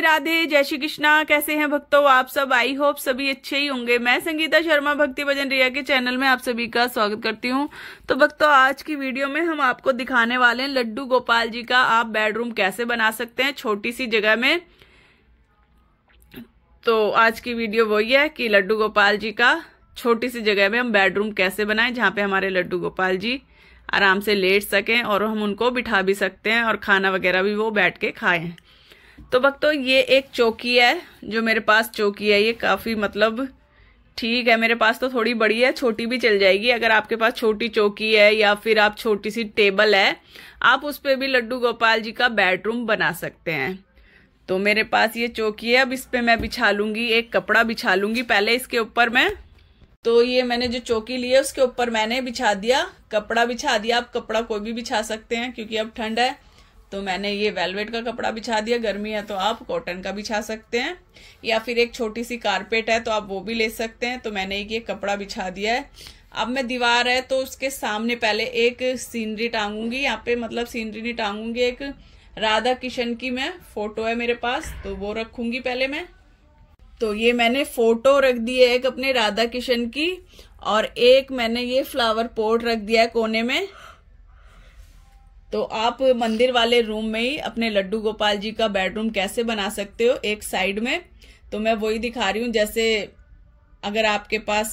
राधे राधे जय श्री कृष्णा कैसे हैं भक्तों आप सब आई होप सभी अच्छे ही होंगे मैं संगीता शर्मा भक्ति भजन रिया के चैनल में आप सभी का स्वागत करती हूं तो भक्तों आज की वीडियो में हम आपको दिखाने वाले हैं लड्डू गोपाल जी का आप बेडरूम कैसे बना सकते हैं छोटी सी जगह में तो आज की वीडियो वही है कि लड्डू गोपाल जी का छोटी सी जगह में हम बेडरूम कैसे बनाए जहाँ पे हमारे लड्डू गोपाल जी आराम से लेट सकें और हम उनको बिठा भी सकते हैं और खाना वगैरह भी वो बैठ के खाएं तो भक्तो ये एक चौकी है जो मेरे पास चौकी है ये काफ़ी मतलब ठीक है मेरे पास तो थोड़ी बड़ी है छोटी भी चल जाएगी अगर आपके पास छोटी चौकी है या फिर आप छोटी सी टेबल है आप उस पर भी लड्डू गोपाल जी का बेडरूम बना सकते हैं तो मेरे पास ये चौकी है अब इस पर मैं बिछा लूंगी एक कपड़ा बिछा लूंगी पहले इसके ऊपर मैं तो ये मैंने जो चौकी ली है उसके ऊपर मैंने बिछा दिया कपड़ा बिछा दिया आप कपड़ा कोई भी बिछा सकते हैं क्योंकि अब ठंड है तो मैंने ये वेलवेट का कपड़ा बिछा दिया गर्मी है तो आप कॉटन का बिछा सकते हैं या फिर एक छोटी सी कारपेट है तो आप वो भी ले सकते हैं तो मैंने एक ये कपड़ा बिछा दिया है अब मैं दीवार है तो उसके सामने पहले एक सीनरी टांगूंगी यहाँ पे मतलब सीनरी नहीं टांगूंगी एक राधा किशन की मैं फोटो है मेरे पास तो वो रखूंगी पहले मैं तो ये मैंने फोटो रख दी है एक अपने राधा किशन की और एक मैंने ये फ्लावर पोर्ट रख दिया है कोने में तो आप मंदिर वाले रूम में ही अपने लड्डू गोपाल जी का बेडरूम कैसे बना सकते हो एक साइड में तो मैं वही दिखा रही हूँ जैसे अगर आपके पास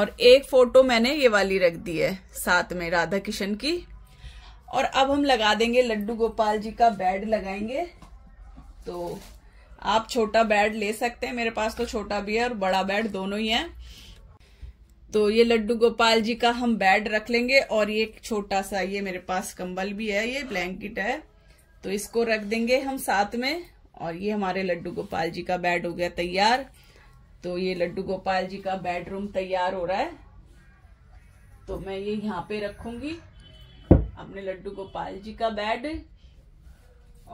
और एक फोटो मैंने ये वाली रख दी है साथ में राधा किशन की और अब हम लगा देंगे लड्डू गोपाल जी का बेड लगाएंगे तो आप छोटा बेड ले सकते हैं मेरे पास तो छोटा भी है और बड़ा बेड दोनों ही है तो ये लड्डू गोपाल जी का हम बेड रख लेंगे और ये एक छोटा सा ये मेरे पास कंबल भी है ये ब्लैंकेट है तो इसको रख देंगे हम साथ में और ये हमारे लड्डू गोपाल जी का बेड हो गया तैयार तो ये लड्डू गोपाल जी का बेडरूम तैयार हो रहा है तो मैं ये यहाँ पे रखूंगी अपने लड्डू गोपाल जी का बेड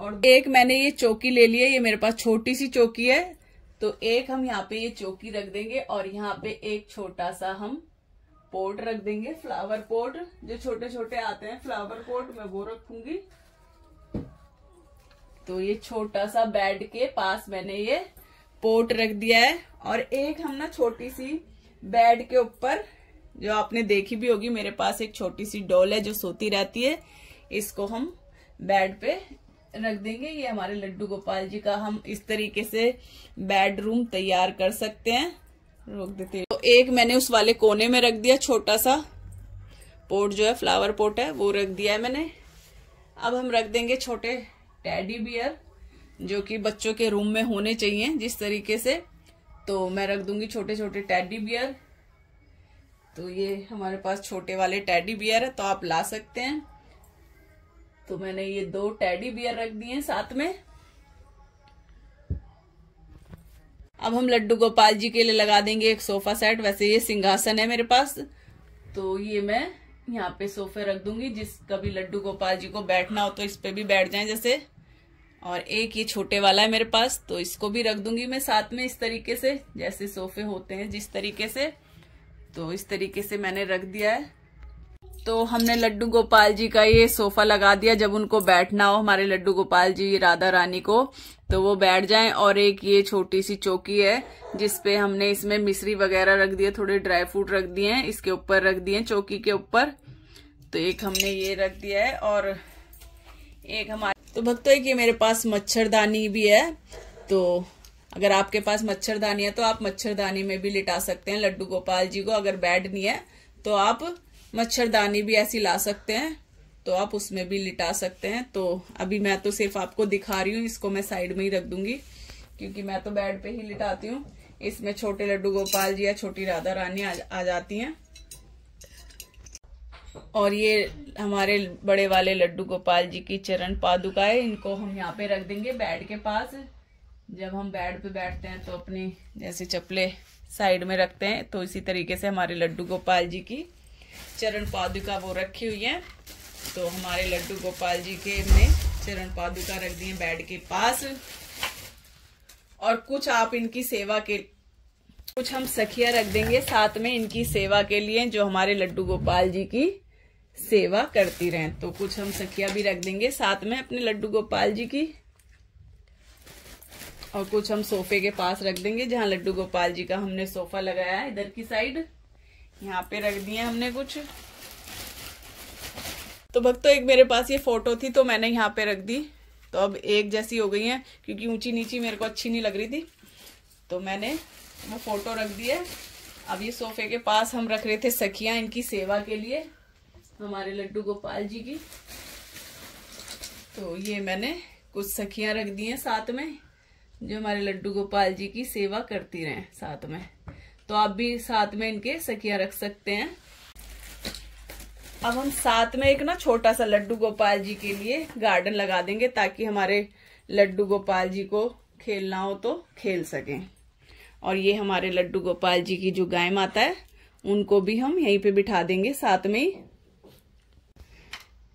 और एक मैंने ये चौकी ले ली है ये मेरे पास छोटी सी चौकी है तो एक हम यहाँ पे ये चौकी रख देंगे और यहाँ पे एक छोटा सा हम पोर्ट रख देंगे फ्लावर पोर्ट जो छोटे छोटे आते हैं फ्लावर पोर्ट मैं वो रखूंगी तो ये छोटा सा बेड के पास मैंने ये पोर्ट रख दिया है और एक हम ना छोटी सी बेड के ऊपर जो आपने देखी भी होगी मेरे पास एक छोटी सी डॉल है जो सोती रहती है इसको हम बेड पे रख देंगे ये हमारे लड्डू गोपाल जी का हम इस तरीके से बेडरूम तैयार कर सकते हैं रोक देते हैं तो एक मैंने उस वाले कोने में रख दिया छोटा सा पोट जो है फ्लावर पोट है वो रख दिया है मैंने अब हम रख देंगे छोटे टैडी बियर जो कि बच्चों के रूम में होने चाहिए जिस तरीके से तो मैं रख दूंगी छोटे छोटे टैडी बियर तो ये हमारे पास छोटे वाले टैडी बियर है तो आप ला सकते हैं तो मैंने ये दो टेडी बियर रख दिए साथ में अब हम लड्डू गोपाल जी के लिए लगा देंगे एक सोफा सेट वैसे ये सिंहासन है मेरे पास तो ये मैं यहाँ पे सोफे रख दूंगी जिस कभी लड्डू गोपाल जी को बैठना हो तो इस पे भी बैठ जाए जैसे और एक ये छोटे वाला है मेरे पास तो इसको भी रख दूंगी मैं साथ में इस तरीके से जैसे सोफे होते हैं जिस तरीके से तो इस तरीके से मैंने रख दिया है तो हमने लड्डू गोपाल जी का ये सोफा लगा दिया जब उनको बैठना हो हमारे लड्डू गोपाल जी राधा रानी को तो वो बैठ जाएं और एक ये छोटी सी चौकी है जिसपे हमने इसमें मिश्री वगैरह रख दिए थोड़े ड्राई फ्रूट रख दिए हैं इसके ऊपर रख दिए चौकी के ऊपर तो एक हमने ये रख दिया है और एक हमारे तो भक्तों एक ये मेरे पास मच्छरदानी भी है तो अगर आपके पास मच्छरदानी है तो आप मच्छरदानी में भी लिटा सकते हैं लड्डू गोपाल जी को अगर बैठनी नहीं है तो आप मच्छरदानी भी ऐसी ला सकते हैं तो आप उसमें भी लिटा सकते हैं तो अभी मैं तो सिर्फ आपको दिखा रही हूँ इसको मैं साइड में ही रख दूंगी क्योंकि मैं तो बेड पे ही लिटाती हूँ इसमें छोटे लड्डू गोपाल जी या छोटी राधा रानी आ, आ जाती हैं और ये हमारे बड़े वाले लड्डू गोपाल जी की चरण पादुका है इनको हम यहाँ पे रख देंगे बेड के पास जब हम बेड पे बैठते हैं तो अपनी जैसे चपले साइड में रखते हैं तो इसी तरीके से हमारे लड्डू गोपाल जी की चरण पादुका वो रखी हुई है तो हमारे लड्डू गोपाल जी के ने चरण पादुका रख दिए बेड के पास और कुछ आप इनकी सेवा के कुछ हम सखिया रख देंगे साथ में इनकी सेवा के लिए जो हमारे लड्डू गोपाल जी की सेवा करती रहें तो कुछ हम सखिया भी रख देंगे साथ में अपने लड्डू गोपाल जी की और कुछ हम सोफे के पास रख देंगे जहां लड्डू गोपाल जी का हमने सोफा लगाया है इधर की साइड यहाँ पे रख दिए हमने कुछ तो भक्तों एक मेरे पास ये फोटो थी तो मैंने यहाँ पे रख दी तो अब एक जैसी हो गई है क्योंकि ऊंची नीची मेरे को अच्छी नहीं लग रही थी तो मैंने वो फोटो रख दी है अब ये सोफे के पास हम रख रहे थे सखिया इनकी सेवा के लिए हमारे लड्डू गोपाल जी की तो ये मैंने कुछ सखिया रख दी हैं साथ में जो हमारे लड्डू गोपाल जी की सेवा करती रहे साथ में तो आप भी साथ में इनके सखिया रख सकते हैं अब हम साथ में एक ना छोटा सा लड्डू गोपाल जी के लिए गार्डन लगा देंगे ताकि हमारे लड्डू गोपाल जी को खेलना हो तो खेल सकें और ये हमारे लड्डू गोपाल जी की जो गाय माता है उनको भी हम यहीं पे बिठा देंगे साथ में ही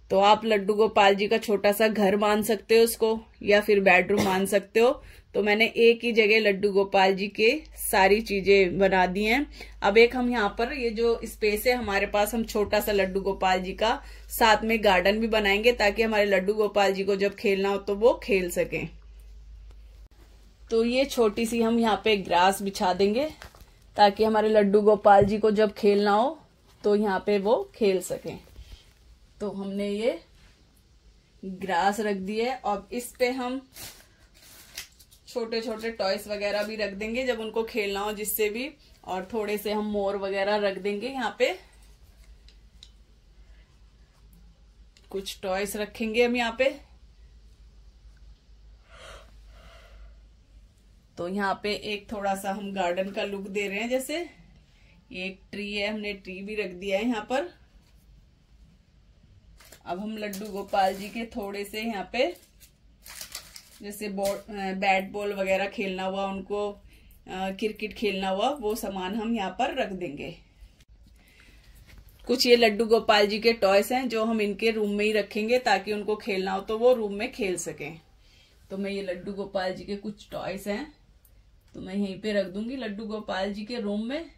तो आप लड्डू गोपाल जी का छोटा सा घर मान सकते हो उसको या फिर बेडरूम मान सकते हो तो मैंने एक ही जगह लड्डू गोपाल जी के सारी चीजें बना दी हैं अब एक हम यहाँ पर ये जो स्पेस है हमारे पास हम छोटा सा लड्डू गोपाल जी का साथ में गार्डन भी बनाएंगे ताकि हमारे लड्डू गोपाल जी को जब खेलना हो तो वो खेल सके तो ये छोटी सी हम यहाँ पे ग्रास बिछा देंगे ताकि हमारे लड्डू गोपाल जी को जब खेलना हो तो यहाँ पे वो खेल सके तो हमने ये ग्रास रख दी है और इस पे हम छोटे छोटे टॉयस वगैरह भी रख देंगे जब उनको खेलना हो जिससे भी और थोड़े से हम मोर वगैरह रख देंगे यहाँ पे कुछ टॉयस रखेंगे हम यहाँ पे तो यहाँ पे एक थोड़ा सा हम गार्डन का लुक दे रहे हैं जैसे ये एक ट्री है हमने ट्री भी रख दिया है यहाँ पर अब हम लड्डू गोपाल जी के थोड़े से यहाँ पे जैसे बैट बॉल वगैरह खेलना हुआ उनको क्रिकेट खेलना हुआ वो सामान हम यहाँ पर रख देंगे कुछ ये लड्डू गोपाल जी के टॉयस हैं जो हम इनके रूम में ही रखेंगे ताकि उनको खेलना हो तो वो रूम में खेल सकें तो मैं ये लड्डू गोपाल जी के कुछ टॉयस हैं तो मैं यहीं पे रख दूंगी लड्डू गोपाल जी के रूम में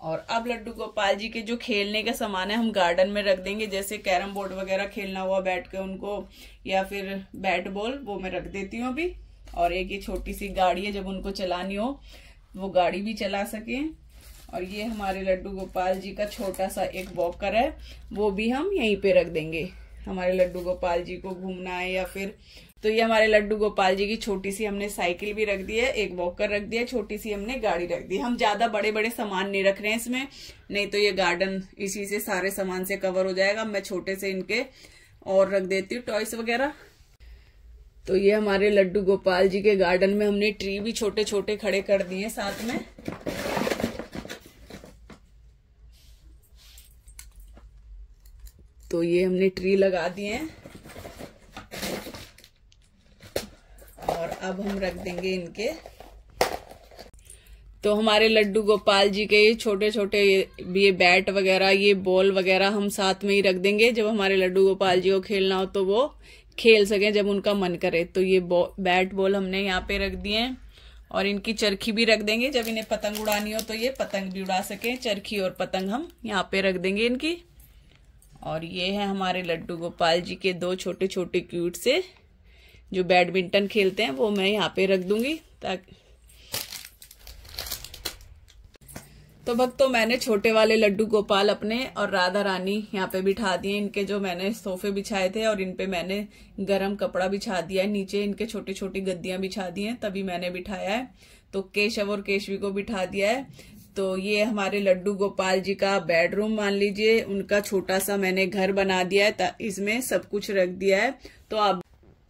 और अब लड्डू गोपाल जी के जो खेलने का सामान है हम गार्डन में रख देंगे जैसे कैरम बोर्ड वगैरह खेलना हुआ बैठ के उनको या फिर बैट बॉल वो मैं रख देती हूँ अभी और एक ये छोटी सी गाड़ी है जब उनको चलानी हो वो गाड़ी भी चला सकें और ये हमारे लड्डू गोपाल जी का छोटा सा एक वॉकर है वो भी हम यहीं पे रख देंगे हमारे लड्डू गोपाल जी को घूमना है या फिर तो ये हमारे लड्डू गोपाल जी की छोटी सी हमने साइकिल भी रख दी है एक वॉकर रख दिया छोटी सी हमने गाड़ी रख दी हम ज्यादा बड़े बड़े सामान नहीं रख रहे हैं इसमें नहीं तो ये गार्डन इसी से सारे सामान से कवर हो जाएगा मैं छोटे से इनके और रख देती हूँ टॉयस वगैरह तो ये हमारे लड्डू गोपाल जी के गार्डन में हमने ट्री भी छोटे छोटे खड़े कर दिए साथ में तो ये हमने ट्री लगा दिए हैं अब हम रख देंगे इनके तो हमारे लड्डू गोपाल जी के ये छोटे छोटे ये बैट वगैरह ये बॉल वगैरह हम साथ में ही रख देंगे जब हमारे लड्डू गोपाल जी को खेलना हो तो वो खेल सकें जब उनका मन करे तो ये बो, बैट बॉल हमने यहाँ पे रख दिए हैं और इनकी चरखी भी रख देंगे जब इन्हें पतंग उड़ानी हो तो ये पतंग भी उड़ा सकें चरखी और पतंग हम यहाँ पे रख देंगे इनकी और ये है हमारे लड्डू गोपाल जी के दो छोटे छोटे क्यूट से जो बैडमिंटन खेलते हैं वो मैं यहाँ पे रख दूंगी ताकि तो भक्तों तो मैंने छोटे वाले लड्डू गोपाल अपने और राधा रानी यहाँ पे बिठा दिए इनके जो मैंने सोफे बिछाए थे और इनपे मैंने गरम कपड़ा बिछा दिया है नीचे इनके छोटी छोटी गद्दियां बिछा दी हैं तभी मैंने बिठाया है तो केशव और केशवी को बिठा दिया है तो ये हमारे लड्डू गोपाल जी का बेडरूम मान लीजिए उनका छोटा सा मैंने घर बना दिया है इसमें सब कुछ रख दिया है तो आप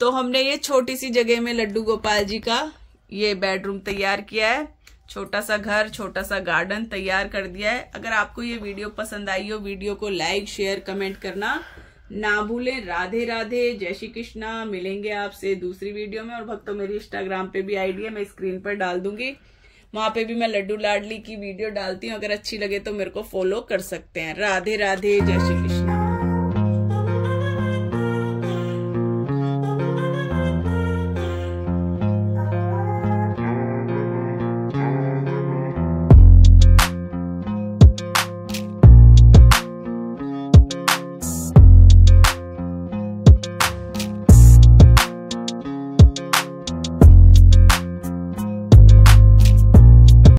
तो हमने ये छोटी सी जगह में लड्डू गोपाल जी का ये बेडरूम तैयार किया है छोटा सा घर छोटा सा गार्डन तैयार कर दिया है अगर आपको ये वीडियो पसंद आई हो वीडियो को लाइक शेयर कमेंट करना ना भूलें राधे राधे जय श्री कृष्णा मिलेंगे आपसे दूसरी वीडियो में और भक्तों मेरी इंस्टाग्राम पे भी आईडी है मैं स्क्रीन पर डाल दूंगी वहां पे भी मैं लड्डू लाडली की वीडियो डालती हूँ अगर अच्छी लगे तो मेरे को फॉलो कर सकते हैं राधे राधे जय श्री कृष्ण